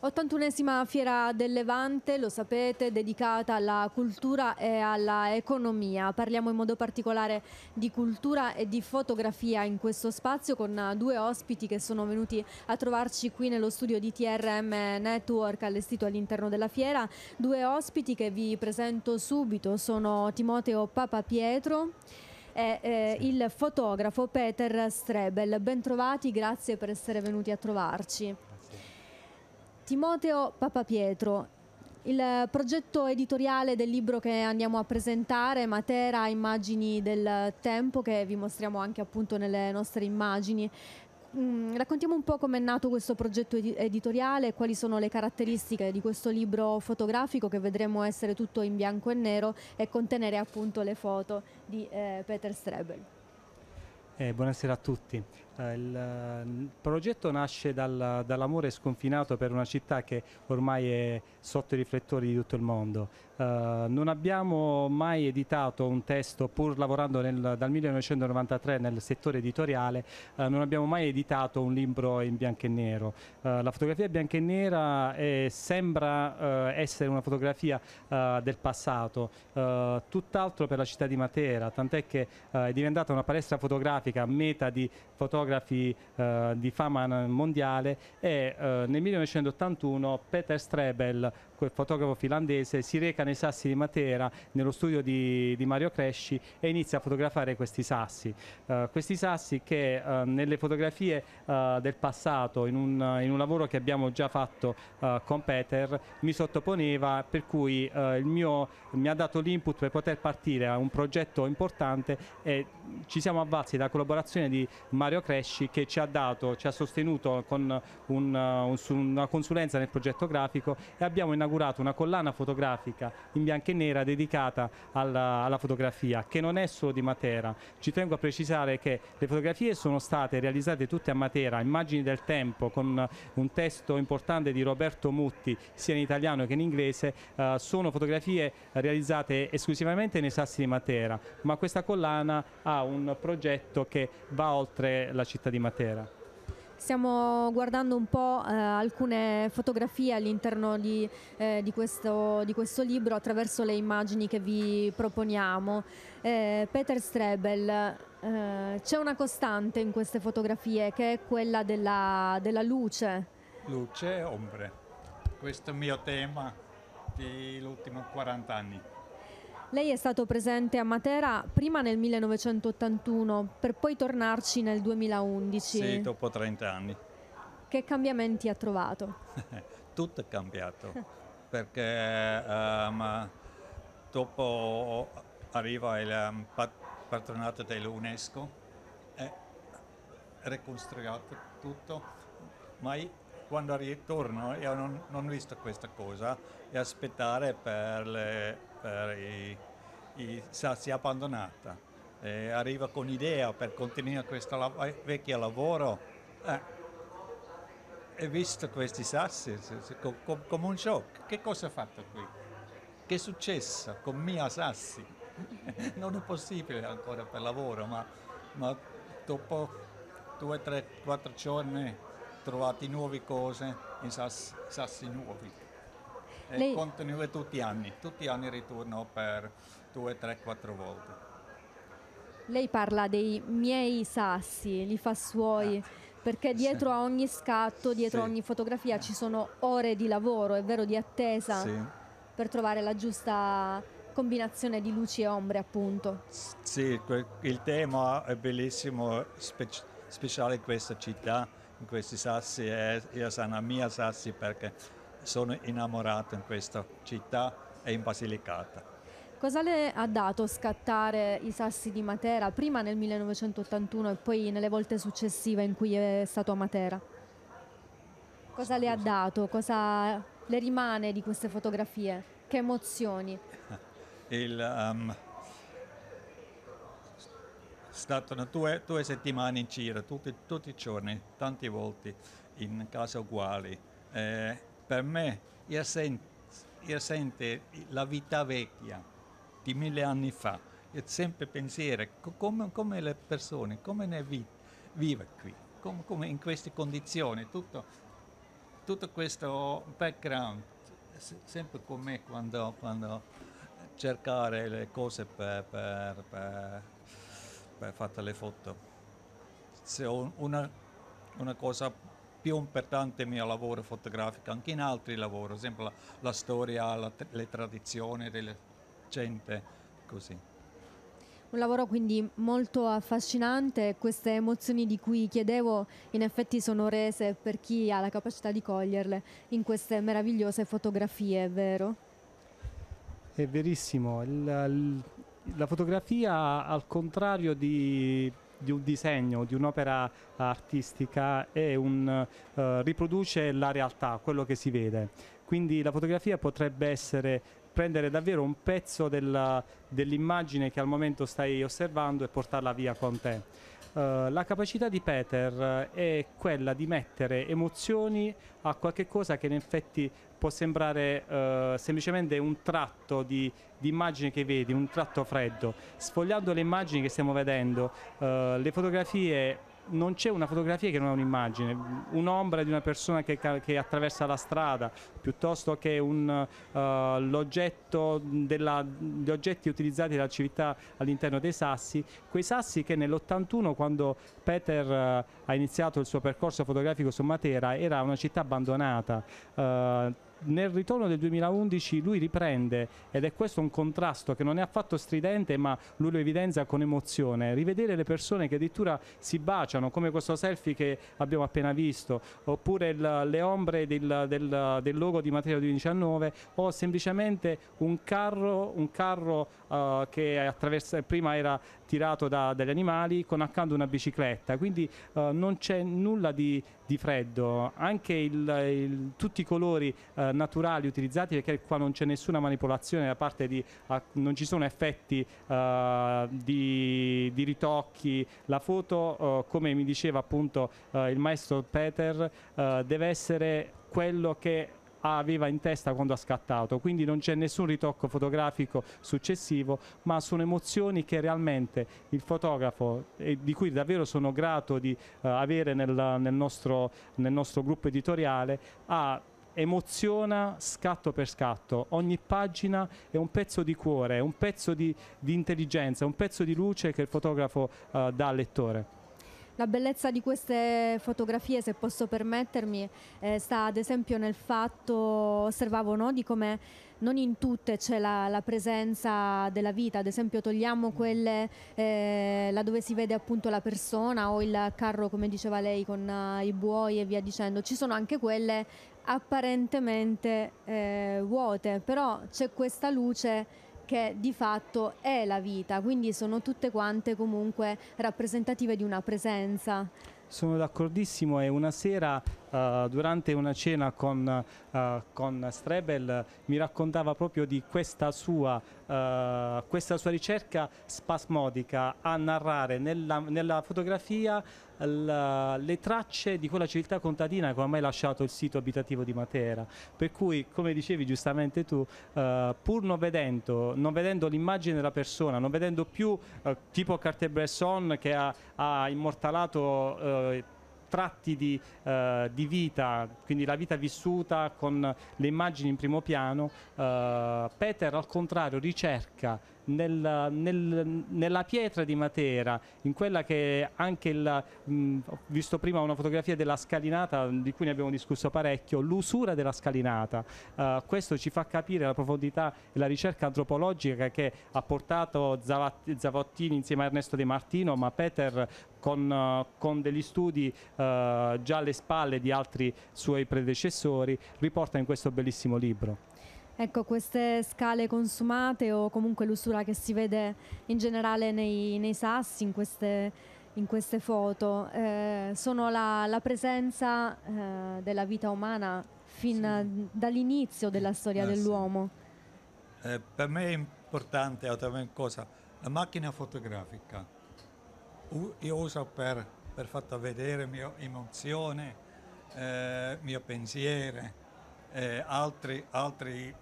81esima Fiera del Levante, lo sapete, dedicata alla cultura e alla economia. Parliamo in modo particolare di cultura e di fotografia in questo spazio con due ospiti che sono venuti a trovarci qui nello studio di TRM Network allestito all'interno della fiera. Due ospiti che vi presento subito sono Timoteo Papapietro e eh, il fotografo Peter Strebel. Bentrovati, grazie per essere venuti a trovarci. Timoteo Papapietro. Il progetto editoriale del libro che andiamo a presentare, Matera, immagini del tempo, che vi mostriamo anche appunto nelle nostre immagini, Mm, raccontiamo un po' come è nato questo progetto ed editoriale, quali sono le caratteristiche di questo libro fotografico che vedremo essere tutto in bianco e nero e contenere appunto le foto di eh, Peter Strebel. Eh, buonasera a tutti. Eh, il, mm, progetto nasce dal, dall'amore sconfinato per una città che ormai è sotto i riflettori di tutto il mondo. Uh, non abbiamo mai editato un testo, pur lavorando nel, dal 1993 nel settore editoriale, uh, non abbiamo mai editato un libro in bianco e nero. Uh, la fotografia bianca e nera eh, sembra essere una fotografia del passato, tutt'altro per la città di Matera, tant'è che è diventata una palestra fotografica, meta di fotografi fotografi eh, di fama mondiale e eh, nel 1981 Peter Strebel, quel fotografo finlandese, si reca nei sassi di Matera nello studio di, di Mario Cresci e inizia a fotografare questi sassi. Uh, questi sassi che uh, nelle fotografie uh, del passato, in un, in un, lavoro che abbiamo già fatto con Peter, mi sottoponeva, per cui mio, mi ha dato l'input per poter partire a un progetto importante e ci siamo avvalsi della collaborazione di Mario Cresci Pesci che ci ha dato, ci ha sostenuto con un, un, una consulenza nel progetto grafico e abbiamo inaugurato una collana fotografica in bianco e nera dedicata alla, alla fotografia che non è solo di Matera. Ci tengo a precisare che le fotografie sono state realizzate tutte a Matera, immagini del tempo con un testo importante di Roberto Mutti sia in italiano che in inglese, eh, sono fotografie realizzate esclusivamente nei sassi di Matera, ma questa collana ha un progetto che va oltre la città di Matera? Stiamo guardando un po' eh, alcune fotografie all'interno di, eh, di, questo, di, questo, libro attraverso le immagini che vi proponiamo. Eh, Peter Strebel, eh, c'è una costante in queste fotografie che è quella della, della luce. Luce e ombre. Questo è il mio tema degli ultimi 40 anni. Lei è stato presente a Matera prima nel 1981 per poi tornarci nel 2011. Sì, dopo 30 anni. Che cambiamenti ha trovato? Tutto è cambiato perché um, dopo arriva il ehm, patronato dell'UNESCO è ricostruito tutto, ma quando ritorno io non, non ho visto questa cosa e aspettare per, le, per i, i, si è abbandonata. E arriva con idea per continuare questo lav- eh, vecchio lavoro. Eh, e visto questi sassi come un shock. Che cosa ha fatto qui? Che è successo con Mia Sassi? non è possibile ancora per lavoro, ma, ma dopo due, tre, quattro giorni trovate nuove cose in sassi, sassi nuovi. E Lei... continua tutti gli anni, tutti gli anni ritorno per due, tre, quattro volte. Lei parla dei miei sassi, li fa suoi. Ah perché dietro sì. a ogni scatto, dietro a sì. ogni fotografia eh. ci sono ore di lavoro, è vero, di attesa sì. per trovare la giusta combinazione di luci e ombre, appunto. Sì, il tema è bellissimo, speciale in questa città in questi sassi e io sono a mia sassi perché sono innamorato in questa città e in Basilicata. Cosa le ha dato scattare i sassi di Matera, prima nel 1981 e poi nelle volte successive in cui è stato a Matera? Cosa Scusa. le ha dato? Cosa le rimane di queste fotografie? Che emozioni? Il, um, stato due, due, settimane in giro, tutti, tutti, i giorni, tante volte in casa uguali. Eh, per me io, sent, io sento la vita vecchia di mille anni fa e sempre pensare come, come, le persone, come ne vi, vive qui, come, come, in queste condizioni, tutto, tutto questo background, sempre con me quando, quando cercare le cose per, per, per fatte le foto. Se ho una, una cosa più importante nel mio lavoro fotografico, anche in altri lavori, ad esempio la, la storia, la, le tradizioni della gente, così. Un lavoro quindi molto affascinante, queste emozioni di cui chiedevo in effetti sono rese per chi ha la capacità di coglierle in queste meravigliose fotografie, è vero? È verissimo, il, il la fotografia, al contrario di, di un disegno, di un'opera artistica, un, uh, riproduce la realtà, quello che si vede. Quindi la fotografia potrebbe essere prendere davvero un pezzo della, dell'immagine che al momento stai osservando e portarla via con te. Uh, la capacità di Peter eh, è quella di mettere emozioni a qualche cosa che in effetti può sembrare uh, semplicemente un tratto di, di, immagine che vedi, un tratto freddo. Sfogliando le immagini che stiamo vedendo, uh, le fotografie non c'è una fotografia che non ha un'immagine, un'ombra di una persona che, che attraversa la strada, piuttosto che un, uh, l'oggetto della, gli oggetti utilizzati dalla civiltà all'interno dei sassi, quei sassi che nell'81 quando Peter uh, ha iniziato il suo percorso fotografico su Matera era una città abbandonata. Uh, nel ritorno del 2011 lui riprende ed è questo un contrasto che non è affatto stridente ma lui lo evidenzia con emozione rivedere le persone che addirittura si baciano come questo selfie che abbiamo appena visto oppure il, le ombre del, del, del, logo di Matteo 2019 o semplicemente un carro, un carro uh, che prima era tirato da, dagli animali con accanto una bicicletta, quindi eh, non c'è nulla di, di freddo, anche il, il, tutti i colori eh, naturali utilizzati perché qua non c'è nessuna manipolazione da parte di, ah, non ci sono effetti eh, di, di, ritocchi, la foto eh, come mi diceva appunto eh, il maestro Peter eh, deve essere quello che aveva in testa quando ha scattato, quindi non c'è nessun ritocco fotografico successivo, ma sono emozioni che realmente il fotografo, e di cui davvero sono grato di uh, avere nel, nel, nostro, nel nostro gruppo editoriale, ha emoziona scatto per scatto. Ogni pagina è un pezzo di cuore, è un pezzo di, di intelligenza, è un pezzo di luce che il fotografo uh, dà al lettore. La bellezza di queste fotografie, se posso permettermi, eh, sta ad esempio nel fatto, osservavo, no, di come non in tutte c'è la, la, presenza della vita, ad esempio togliamo quelle eh, là dove si vede appunto la persona o il carro, come diceva lei, con uh, i buoi e via dicendo, ci sono anche quelle apparentemente eh, vuote, però c'è questa luce che di fatto è la vita, quindi sono tutte quante comunque rappresentative di una presenza. Sono d'accordissimo, è una sera eh, durante una cena con, uh, con, Strebel mi raccontava proprio di questa sua, uh, questa sua ricerca spasmodica a narrare nella, nella fotografia la, le tracce di quella civiltà contadina che ha mai lasciato il sito abitativo di Matera. Per cui, come dicevi giustamente tu, eh, pur non vedendo, vedendo l'immagine della persona, non vedendo più eh, tipo Cartier-Bresson che ha, ha immortalato eh, tratti di, eh, di, vita, quindi la vita vissuta con le immagini in primo piano, eh, Peter al contrario ricerca nel, nel, nella pietra di Matera, in quella che anche il, mh, ho visto prima una fotografia della scalinata di cui ne abbiamo discusso parecchio, l'usura della scalinata. Uh, questo ci fa capire la profondità e la ricerca antropologica che ha portato Zavottini insieme a Ernesto De Martino, ma Peter con, uh, con degli studi uh, già alle spalle di altri suoi predecessori riporta in questo bellissimo libro ecco, queste scale consumate o comunque l'usura che si vede in generale nei, nei sassi, in queste, in queste foto, eh, sono la, la presenza eh, della vita umana fin sì. dall'inizio della storia ah, dell'uomo. Sì. Eh, per me è importante una cosa, la macchina fotografica. io uso per, per far vedere mia emozione, eh, mio pensiero, eh, altri, altri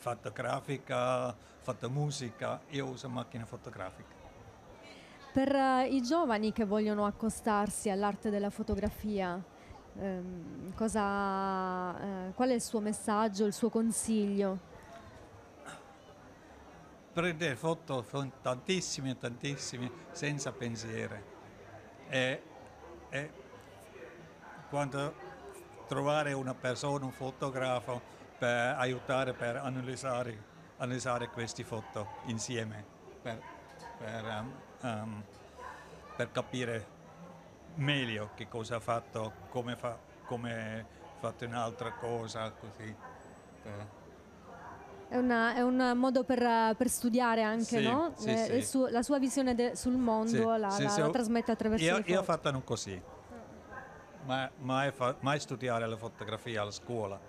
fatta grafica, fatta musica, io uso macchine fotografiche. Per eh, i giovani che vogliono accostarsi all'arte della fotografia, ehm, cosa, eh, qual è il suo messaggio, il suo consiglio? Prendere foto, tantissime, tantissime, senza pensiere. E, e quando trovare una persona, un fotografo, per aiutare, per analizzare, analizzare queste foto insieme, per, per, um, per capire meglio che cosa ha fatto, come fa, come fatto un'altra cosa, così. Eh. È, una, è, un modo per, per studiare anche, sì, no? sì, eh, sì. Su, la sua visione de, sul mondo la, la, la, trasmette attraverso io, le foto. Io ho fatto non così, mai, mai, mai studiare la fotografia alla scuola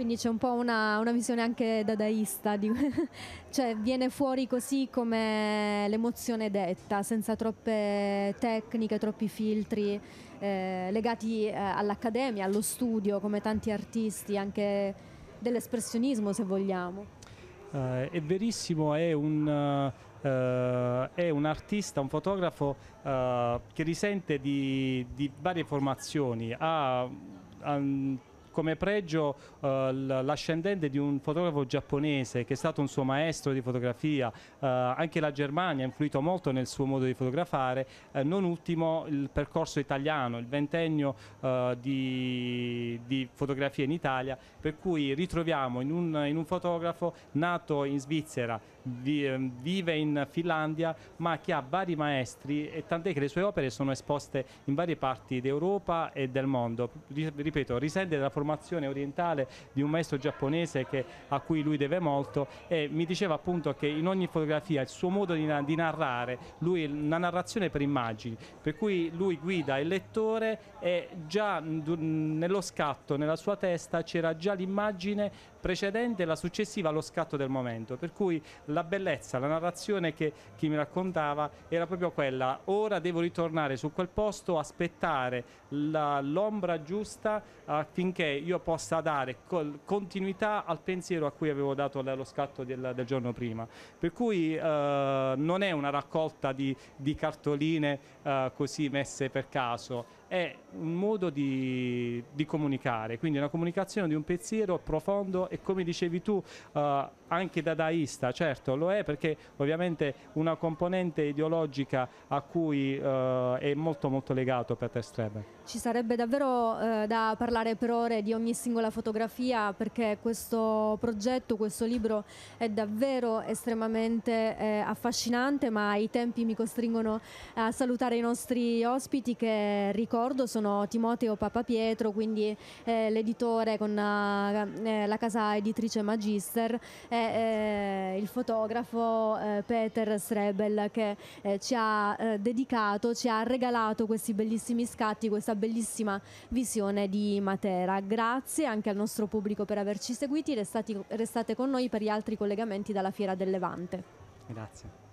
quindi c'è un po' una, una visione anche dadaista, di, cioè viene fuori così come l'emozione detta, senza troppe tecniche, troppi filtri eh, legati eh, all'accademia, allo studio, come tanti artisti, anche dell'espressionismo se vogliamo. Uh, è verissimo, è un... Uh... Uh, è un artista, un fotografo uh, che risente di, di varie formazioni, ha, come pregio eh, l'ascendente di un fotografo giapponese che è stato un suo maestro di fotografia, eh, anche la Germania ha influito molto nel suo modo di fotografare, eh, non ultimo il percorso italiano, il ventennio eh, di, di, fotografia in Italia, per cui ritroviamo in un, in un fotografo nato in Svizzera, vi, ehm, vive in Finlandia, ma che ha vari maestri e tant'è che le sue opere sono esposte in varie parti d'Europa e del mondo. Ripeto, risente dalla fotografia formazione orientale di un maestro giapponese che, a cui lui deve molto e mi diceva appunto che in ogni fotografia il suo modo di, di narrare, lui una narrazione per immagini, per cui lui guida il lettore e già nello scatto, nella sua testa c'era già l'immagine precedente e la successiva allo scatto del momento, per cui la bellezza, la narrazione che chi mi raccontava era proprio quella, ora devo ritornare su quel posto, aspettare l'ombra giusta affinché io possa dare continuità al pensiero a cui avevo dato lo scatto del, del giorno prima. Per cui eh, non è una raccolta di, di cartoline eh, così messe per caso, è un modo di, di, comunicare, quindi una comunicazione di un pensiero profondo e come dicevi tu eh, anche dadaista, certo lo è perché ovviamente una componente ideologica a cui eh, è molto molto legato Peter Streber. Ci sarebbe davvero eh, da parlare per ore di ogni singola fotografia perché questo progetto, questo libro è davvero estremamente eh, affascinante ma i tempi mi costringono a salutare i nostri ospiti che ricordano ricordo sono Timoteo Papapietro, quindi eh, l'editore con eh, eh, la casa editrice Magister e eh, il fotografo eh, Peter Strebel che ci ha dedicato, ci ha regalato questi bellissimi scatti, questa bellissima visione di Matera. Grazie anche al nostro pubblico per averci seguiti, restati, restate con noi per gli altri collegamenti dalla Fiera del Levante. Grazie.